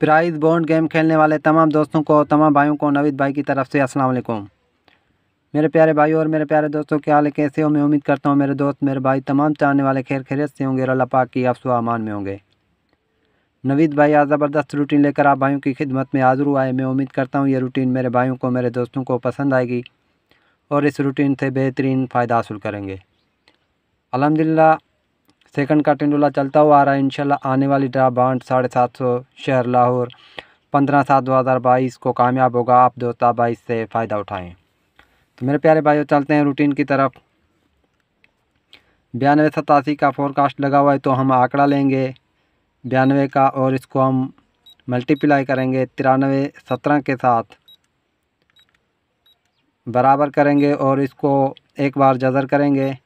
prize bond game खेलने वाले तमाम दोस्तों को तमाम भाइयों को नवीद भाई की तरफ से अस्सलाम वालेकुम मेरे प्यारे भाई और मेरे प्यारे दोस्तों क्या हाल कैसे हो मैं उम्मीद करता हूँ मेरे दोस्त मेरे भाई तमाम चाहने वाले खैर खैरियत से होंगे अल्लाह पाक की आप अमान में होंगे नवीद भाई आज ज़बरदस्त रूटीन लेकर आप भाइयों की खिदमत में हाजिर हुआ है मैं उम्मीद करता हूँ ये रूटीन मेरे भाइयों को मेरे दोस्तों को पसंद आएगी और इस रूटीन से बेहतरीन फ़ायदा हासिल करेंगे अलहमदिल्ला सेकंड का टेंडुला चलता हुआ आ रहा है इनशाला आने वाली ड्रा बांट साढ़े सात सौ शहर लाहौर पंद्रह सात दो हज़ार बाईस को कामयाब होगा आप दो हज़ार बाईस से फ़ायदा उठाएँ तो मेरे प्यारे भाइयों चलते हैं रूटीन की तरफ बयानवे सतासी का फोरकास्ट लगा हुआ है तो हम आंकड़ा लेंगे बयानवे का और इसको हम मल्टीप्लाई करेंगे तिरानवे सत्रह के साथ बराबर करेंगे और इसको एक बार जजर करेंगे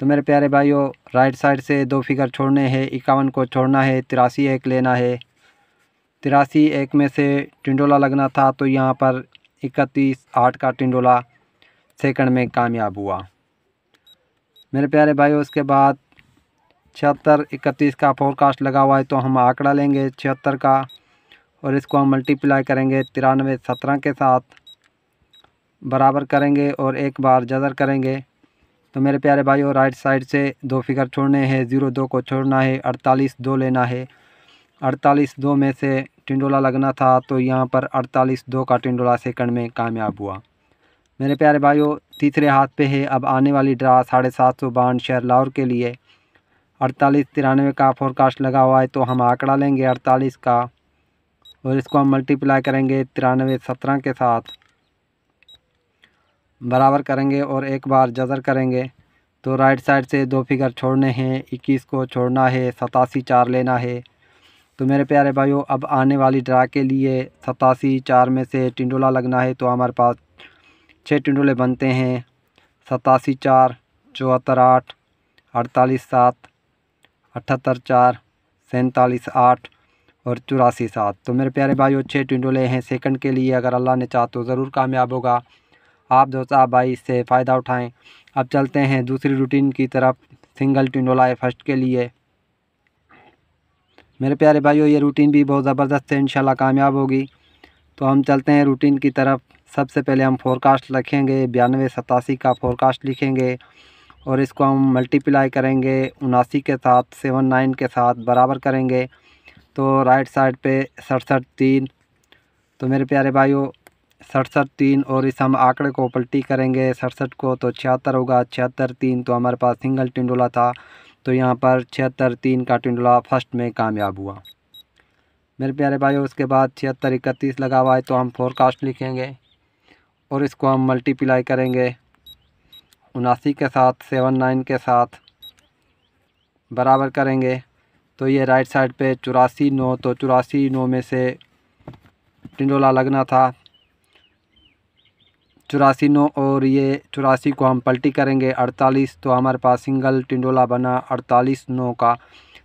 तो मेरे प्यारे भाइयों राइट साइड से दो फिगर छोड़ने हैं इक्यावन को छोड़ना है तिरासी एक लेना है तिरासी एक में से टिंडोला लगना था तो यहाँ पर इकतीस आठ का टिंडोला सेकंड में कामयाब हुआ मेरे प्यारे भाइयों उसके बाद छिहत्तर इकतीस का फोरकास्ट लगा हुआ है तो हम आंकड़ा लेंगे छिहत्तर का और इसको हम मल्टीप्लाई करेंगे तिरानवे सत्रह के साथ बराबर करेंगे और एक बार जजर करेंगे तो मेरे प्यारे भाइयों राइट साइड से दो फिगर छोड़ने हैं ज़ीरो दो को छोड़ना है अड़तालीस दो लेना है अड़तालीस दो में से टिंडोला लगना था तो यहाँ पर अड़तालीस दो का टिंडोला सेकंड में कामयाब हुआ मेरे प्यारे भाइयों तीसरे हाथ पे है अब आने वाली ड्रा साढ़े सात सौ बाढ़ शहर लाहौर के लिए अड़तालीस तिरानवे का फोरकास्ट लगा हुआ है तो हम आंकड़ा लेंगे अड़तालीस का और इसको हम मल्टीप्लाई करेंगे तिरानवे सत्रह के साथ बराबर करेंगे और एक बार जज़र करेंगे तो राइट साइड से दो फिगर छोड़ने हैं इक्कीस को छोड़ना है सतासी चार लेना है तो मेरे प्यारे भाइयों अब आने वाली ड्रा के लिए सतासी चार में से टिंडोला लगना है तो हमारे पास छः टिंडोले बनते हैं सतासी चार चौहत्तर आठ अड़तालीस सात अठहत्तर चार सैंतालीस आठ और चौरासी सात तो मेरे प्यारे भाइयों छः टिंडोले हैं सेकंड के लिए अगर अल्लाह ने चाह तो ज़रूर कामयाब होगा आप जो साहब भाई इससे फ़ायदा उठाएं अब चलते हैं दूसरी रूटीन की तरफ सिंगल टिंडोलाए फर्स्ट के लिए मेरे प्यारे भाइयों ये रूटीन भी बहुत ज़बरदस्त है इंशाल्लाह कामयाब होगी तो हम चलते हैं रूटीन की तरफ सबसे पहले हम फोरकास्ट लिखेंगे बयानवे सतासी का फोरकास्ट लिखेंगे और इसको हम मल्टीप्लाई करेंगे उनासी के साथ सेवन नाइन के साथ बराबर करेंगे तो राइट साइड पे सड़सठ तीन तो मेरे प्यारे भाइयों सड़सठ तीन और इस हम आंकड़े को पलटी करेंगे सड़सठ को तो छिहत्तर होगा छिहत्तर तीन तो हमारे पास सिंगल टिंडोला था तो यहाँ पर छिहत्तर तीन का टिंडोला फर्स्ट में कामयाब हुआ मेरे प्यारे भाई उसके बाद छिहत्तर इकतीस लगा हुआ है तो हम फोरकास्ट लिखेंगे और इसको हम मल्टीप्लाई करेंगे उनासी के साथ सेवन नाइन के साथ बराबर करेंगे तो ये राइट साइड पे चौरासी नौ तो चौरासी नौ में से टिंडोला लगना था चौरासी नौ और ये चौरासी को हम पलटी करेंगे अड़तालीस तो हमारे पास सिंगल टिंडोला बना अड़तालीस नौ का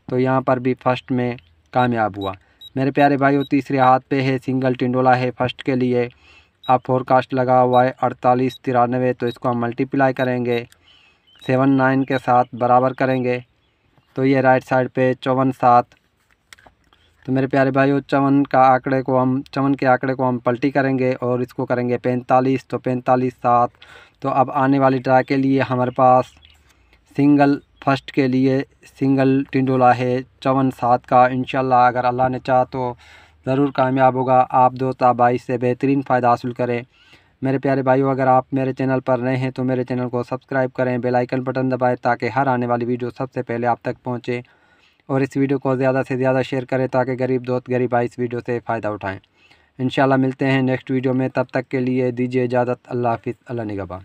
तो यहाँ पर भी फर्स्ट में कामयाब हुआ मेरे प्यारे भाइयों तीसरे हाथ पे है सिंगल टिंडोला है फर्स्ट के लिए अब फोरकास्ट लगा हुआ है अड़तालीस तिरानवे तो इसको हम मल्टीप्लाई करेंगे सेवन नाइन के साथ बराबर करेंगे तो ये राइट साइड पे चौवन सात तो मेरे प्यारे भाइयों चवन का आंकड़े को हम चवन के आंकड़े को हम पलटी करेंगे और इसको करेंगे पैंतालीस तो पैंतालीस सात तो अब आने वाली ट्राई के लिए हमारे पास सिंगल फर्स्ट के लिए सिंगल टिंडोला है चवन सात का इंशाल्लाह अगर अल्लाह ने चाह तो ज़रूर कामयाब होगा आप दो ताबाई से बेहतरीन फ़ायदा हासिल करें मेरे प्यारे भाइयों अगर आप मेरे चैनल पर नए हैं तो मेरे चैनल को सब्सक्राइब करें बेल आइकन बटन दबाएं ताकि हर आने वाली वीडियो सबसे पहले आप तक पहुंचे और इस वीडियो को ज़्यादा से ज़्यादा शेयर करें ताकि गरीब दोस्त गरीब भाई इस वीडियो से फ़ायदा उठाएँ इन मिलते हैं नेक्स्ट वीडियो में तब तक के लिए दीजिए इजाज़त अल्लाह हाफिज़ अल्लाह निगबा